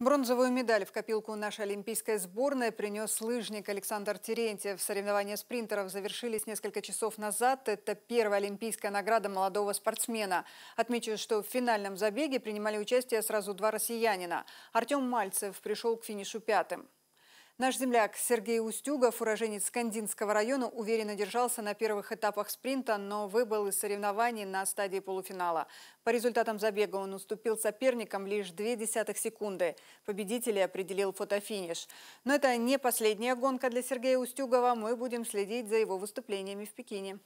Бронзовую медаль в копилку нашей олимпийской сборной принес лыжник Александр Терентьев. Соревнования спринтеров завершились несколько часов назад. Это первая олимпийская награда молодого спортсмена. Отмечу, что в финальном забеге принимали участие сразу два россиянина. Артем Мальцев пришел к финишу пятым. Наш земляк Сергей Устюгов, уроженец Скандинского района, уверенно держался на первых этапах спринта, но выбыл из соревнований на стадии полуфинала. По результатам забега он уступил соперникам лишь две десятых секунды. Победителей определил фотофиниш. Но это не последняя гонка для Сергея Устюгова. Мы будем следить за его выступлениями в Пекине.